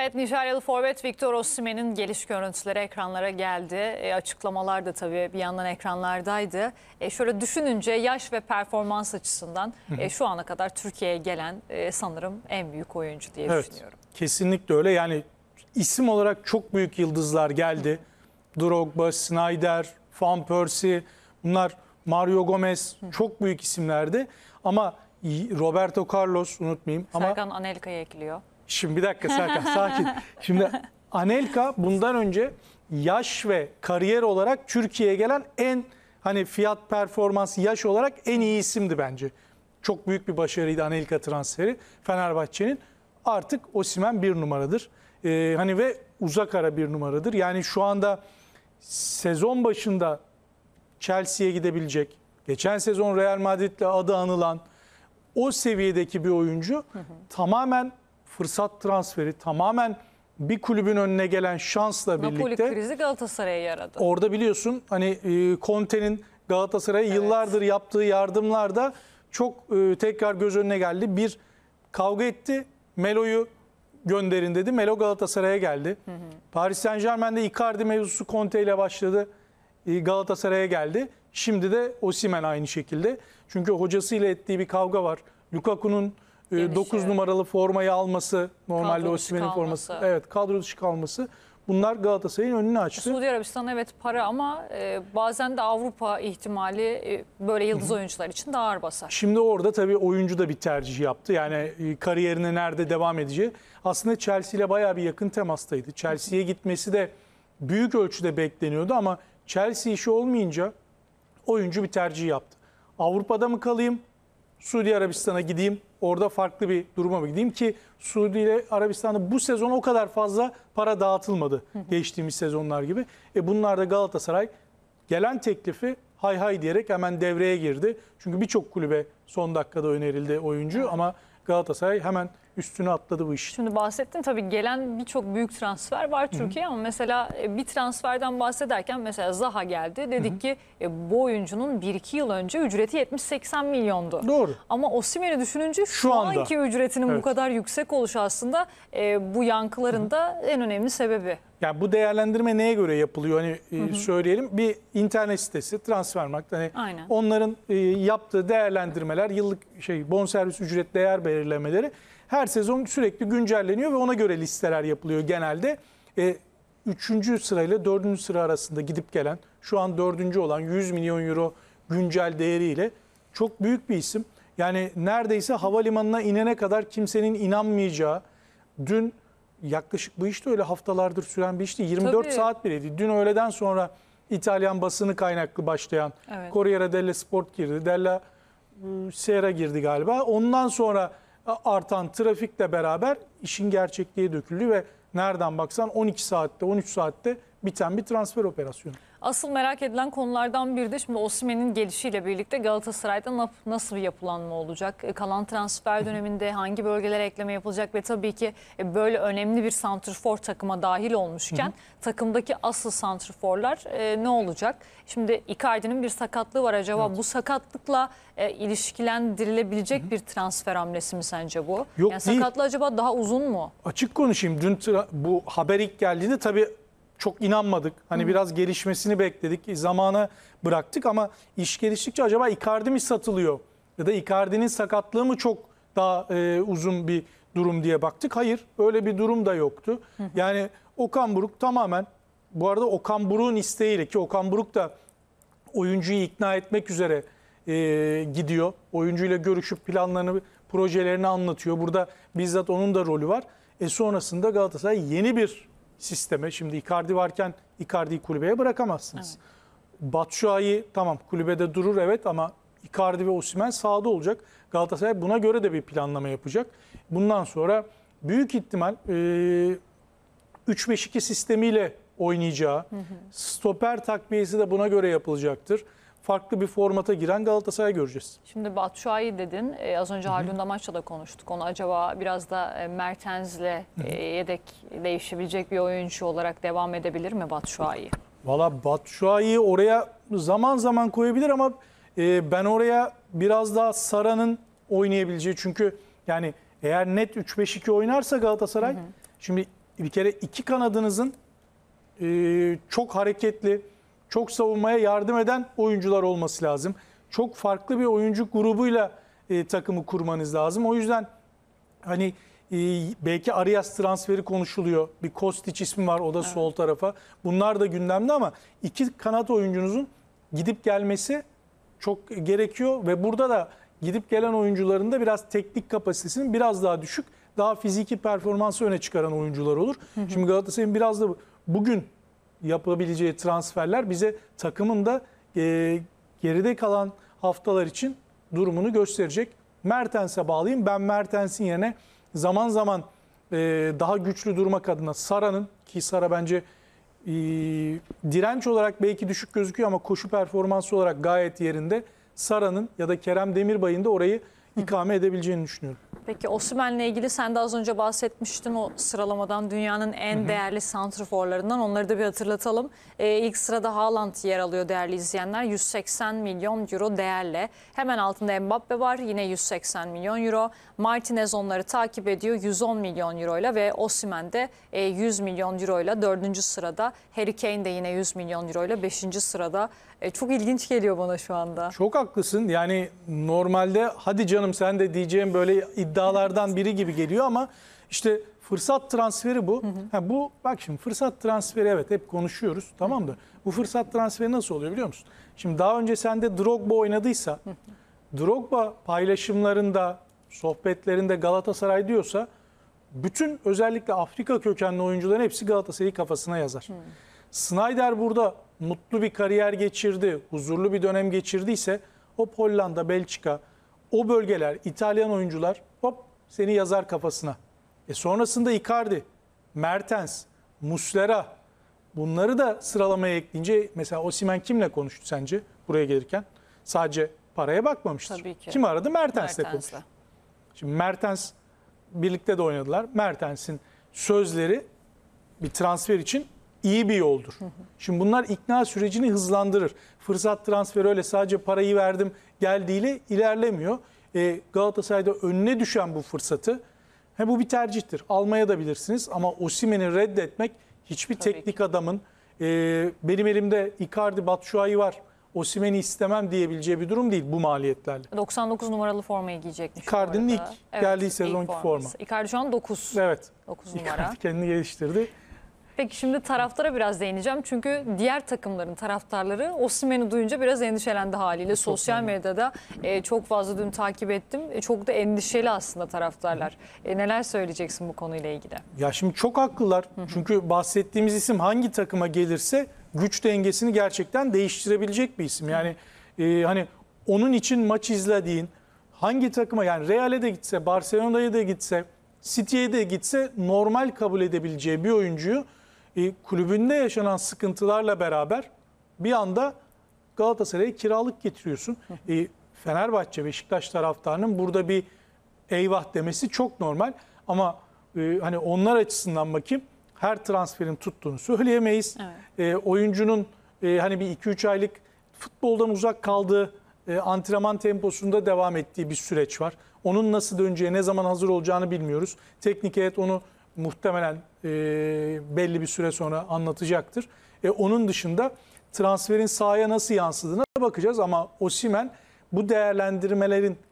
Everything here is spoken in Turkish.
Evet Nijeryalı forvet Victor Osimhen'in geliş görüntüleri ekranlara geldi. E, açıklamalar da tabii bir yandan ekranlardaydı. E, şöyle düşününce yaş ve performans açısından e, şu ana kadar Türkiye'ye gelen e, sanırım en büyük oyuncu diye evet, düşünüyorum. Kesinlikle öyle. Yani isim olarak çok büyük yıldızlar geldi. Drogba, Snyder, Van Persie bunlar Mario Gomez çok büyük isimlerdi. Ama Roberto Carlos unutmayayım. Serkan ama... Anelka'yı ekliyor. Şimdi bir dakika Serkan sakin. Şimdi Anelka bundan önce yaş ve kariyer olarak Türkiye'ye gelen en hani fiyat performans yaş olarak en iyi isimdi bence. Çok büyük bir başarıydı Anelka transferi Fenerbahçe'nin. Artık Osimen bir numaradır. Ee, hani ve uzak ara bir numaradır. Yani şu anda sezon başında Chelsea'ye gidebilecek, geçen sezon Real Madrid'le adı anılan o seviyedeki bir oyuncu hı hı. tamamen fırsat transferi tamamen bir kulübün önüne gelen şansla birlikte. Napoli krizi Galatasaray'a yaradı. Orada biliyorsun hani e, Conte'nin Galatasaray'a evet. yıllardır yaptığı yardımlarda çok e, tekrar göz önüne geldi. Bir kavga etti. Melo'yu gönderin dedi. Melo Galatasaray'a geldi. Hı hı. Paris Saint Germain'de Icardi mevzusu Conte ile başladı. E, Galatasaray'a geldi. Şimdi de Osimen aynı şekilde. Çünkü hocasıyla ettiği bir kavga var. Lukaku'nun Yemiş, ee, 9 numaralı formayı alması, normalde Osimhen'in forması. Evet, kadro dışı kalması. Bunlar Galatasaray'ın önünü açtı. Suudi Arabistan evet para ama e, bazen de Avrupa ihtimali e, böyle yıldız oyuncular için daha ağır basar. Şimdi orada tabii oyuncu da bir tercih yaptı. Yani e, kariyerine nerede devam edeceği. Aslında Chelsea ile bayağı bir yakın temastaydı. Chelsea'ye gitmesi de büyük ölçüde bekleniyordu ama Chelsea işi olmayınca oyuncu bir tercih yaptı. Avrupa'da mı kalayım, Suudi Arabistan'a gideyim orada farklı bir duruma mı gideyim ki Suudi ile Arabistan'da bu sezon o kadar fazla para dağıtılmadı geçtiğimiz sezonlar gibi. E bunlarda Galatasaray gelen teklifi hay hay diyerek hemen devreye girdi. Çünkü birçok kulübe son dakikada önerildi oyuncu ama Galatasaray hemen üstüne atladı bu iş. Şimdi bahsettin tabii gelen birçok büyük transfer var Türkiye ama mesela e, bir transferden bahsederken mesela Zaha geldi. Dedik Hı -hı. ki e, bu oyuncunun 1-2 yıl önce ücreti 70-80 milyondu. Doğru. Ama Osimhen'i düşününce şu, şu anda. anki ücretinin evet. bu kadar yüksek oluşu aslında e, bu yankıların Hı -hı. da en önemli sebebi. Yani bu değerlendirme neye göre yapılıyor? Hani e, hı hı. söyleyelim bir internet sitesi Transfermarkt hani Aynen. onların e, yaptığı değerlendirmeler yıllık şey bonservis ücret değer belirlemeleri her sezon sürekli güncelleniyor ve ona göre listeler yapılıyor genelde. E, üçüncü sırayla dördüncü sıra arasında gidip gelen şu an dördüncü olan 100 milyon euro güncel değeriyle çok büyük bir isim. Yani neredeyse havalimanına inene kadar kimsenin inanmayacağı dün yaklaşık bu işte öyle haftalardır süren bir işti. 24 Tabii. saat bireydi. Dün öğleden sonra İtalyan basını kaynaklı başlayan evet. Corriere della Sport girdi. Della ıı, Sera girdi galiba. Ondan sonra artan trafikle beraber işin gerçekliğe döküldü ve nereden baksan 12 saatte 13 saatte biten bir transfer operasyonu. Asıl merak edilen konulardan biri de şimdi Osimen'in gelişiyle birlikte Galatasaray'da nasıl bir yapılanma olacak? E, kalan transfer döneminde hangi bölgelere ekleme yapılacak ve tabii ki e, böyle önemli bir santrfor takıma dahil olmuşken takımdaki asıl santrforlar e, ne olacak? Şimdi Icardi'nin bir sakatlığı var acaba evet. bu sakatlıkla ilişkilendirilebilecek bir transfer hamlesi mi sence bu? Yok yani değil. acaba daha uzun mu? Açık konuşayım dün bu haber ilk geldiğinde tabii çok inanmadık. Hani Hı. biraz gelişmesini bekledik. E, zamana bıraktık ama iş geliştikçe acaba Icardi mi satılıyor? Ya da Icardi'nin sakatlığı mı çok daha e, uzun bir durum diye baktık. Hayır öyle bir durum da yoktu. Hı Yani Okan Buruk tamamen bu arada Okan Buruk'un isteğiyle ki Okan Buruk da oyuncuyu ikna etmek üzere e, gidiyor. Oyuncuyla görüşüp planlarını, projelerini anlatıyor. Burada bizzat onun da rolü var. E sonrasında Galatasaray yeni bir sisteme. Şimdi Icardi varken Icardi'yi kulübeye bırakamazsınız. Evet. Batshuayi tamam kulübede durur evet ama Icardi ve Osimhen sahada olacak. Galatasaray buna göre de bir planlama yapacak. Bundan sonra büyük ihtimal e, 3-5-2 sistemiyle oynayacağı, hı hı. stoper takviyesi de buna göre yapılacaktır farklı bir formata giren Galatasaray göreceğiz. Şimdi Batshuayi dedin. E, az önce Harun Damaç'la da konuştuk. Onu acaba biraz da e, Mertens'le e, yedek değişebilecek bir oyuncu olarak devam edebilir mi Batshuayi? Valla Batshuayi'yi oraya zaman zaman koyabilir ama e, ben oraya biraz daha Sara'nın oynayabileceği. Çünkü yani eğer net 3-5-2 oynarsa Galatasaray hı hı. şimdi bir kere iki kanadınızın e, çok hareketli çok savunmaya yardım eden oyuncular olması lazım. Çok farklı bir oyuncu grubuyla e, takımı kurmanız lazım. O yüzden hani e, belki Arias transferi konuşuluyor. Bir Kostic ismi var o da evet. sol tarafa. Bunlar da gündemde ama iki kanat oyuncunuzun gidip gelmesi çok gerekiyor ve burada da gidip gelen oyuncuların da biraz teknik kapasitesinin biraz daha düşük, daha fiziki performansı öne çıkaran oyuncular olur. Hı hı. Şimdi Galatasaray'ın biraz da bugün yapabileceği transferler bize takımın da e, geride kalan haftalar için durumunu gösterecek. Mertens'e bağlayayım. Ben Mertens'in yerine zaman zaman e, daha güçlü durmak adına Sara'nın ki Sara bence e, direnç olarak belki düşük gözüküyor ama koşu performansı olarak gayet yerinde. Sara'nın ya da Kerem Demirbay'ın da orayı ikame edebileceğini düşünüyorum. Peki Osimhen'le ilgili sen de az önce bahsetmiştin o sıralamadan dünyanın en Hı-hı. değerli santrforlarından onları da bir hatırlatalım. Ee, ilk sırada Haaland yer alıyor değerli izleyenler 180 milyon euro değerle. Hemen altında Mbappe var yine 180 milyon euro. Martinez onları takip ediyor 110 milyon euro ile ve Osimhen de 100 e, milyon euro ile 4. sırada. Harry Kane de yine 100 milyon euro ile 5. sırada e, çok ilginç geliyor bana şu anda. Çok haklısın. Yani normalde hadi canım sen de diyeceğim böyle iddialardan biri gibi geliyor ama işte fırsat transferi bu. Hı hı. Ha, bu bak şimdi fırsat transferi evet hep konuşuyoruz tamam da bu fırsat transferi nasıl oluyor biliyor musun? Şimdi daha önce sen de Drogba oynadıysa hı hı. Drogba paylaşımlarında sohbetlerinde Galatasaray diyorsa bütün özellikle Afrika kökenli oyuncuların hepsi Galatasaray'ı kafasına yazar. Hmm. Snyder burada mutlu bir kariyer geçirdi, huzurlu bir dönem geçirdiyse o Hollanda, Belçika, o bölgeler, İtalyan oyuncular hop seni yazar kafasına. E sonrasında Icardi, Mertens, Muslera bunları da sıralamaya ekleyince mesela Osimen kimle konuştu sence buraya gelirken? Sadece paraya bakmamıştır. Tabii ki. Kim aradı? Mertens'le Mertens konuştu. Şimdi Mertens birlikte de oynadılar. Mertens'in sözleri bir transfer için iyi bir yoldur. Şimdi bunlar ikna sürecini hızlandırır. Fırsat transferi öyle sadece parayı verdim geldiğiyle ilerlemiyor. E, Galatasaray'da önüne düşen bu fırsatı he, bu bir tercihtir. Almaya da bilirsiniz ama Osimen'i reddetmek hiçbir Tabii teknik ki. adamın e, benim elimde Icardi Batshuayi var. Osimen'i istemem diyebileceği bir durum değil bu maliyetlerle. 99 numaralı formayı giyecekmiş. Icardi'nin ilk evet, geldiği sezonki forma. Icardi şu an 9. Evet. 9 numara. Icardi kendini geliştirdi. Peki şimdi taraftara biraz değineceğim. Çünkü diğer takımların taraftarları Osimhen'i duyunca biraz endişelendi haliyle. Sosyal medyada e, çok fazla dün takip ettim. E, çok da endişeli aslında taraftarlar. E, neler söyleyeceksin bu konuyla ilgili? Ya şimdi çok haklılar. Çünkü bahsettiğimiz isim hangi takıma gelirse güç dengesini gerçekten değiştirebilecek bir isim. Yani e, hani onun için maç izlediğin hangi takıma yani Real'e de gitse, Barcelona'ya da gitse, City'ye de gitse normal kabul edebileceği bir oyuncuyu e, kulübünde yaşanan sıkıntılarla beraber bir anda Galatasaray'a kiralık getiriyorsun. E, Fenerbahçe, Beşiktaş taraftarının burada bir eyvah demesi çok normal. Ama e, hani onlar açısından bakayım her transferin tuttuğunu söyleyemeyiz. Evet. E, oyuncunun e, hani bir 2-3 aylık futboldan uzak kaldığı, e, antrenman temposunda devam ettiği bir süreç var. Onun nasıl döneceği, ne zaman hazır olacağını bilmiyoruz. Teknik heyet onu muhtemelen e, belli bir süre sonra anlatacaktır. E, onun dışında transferin sahaya nasıl yansıdığına bakacağız ama Osimen bu değerlendirmelerin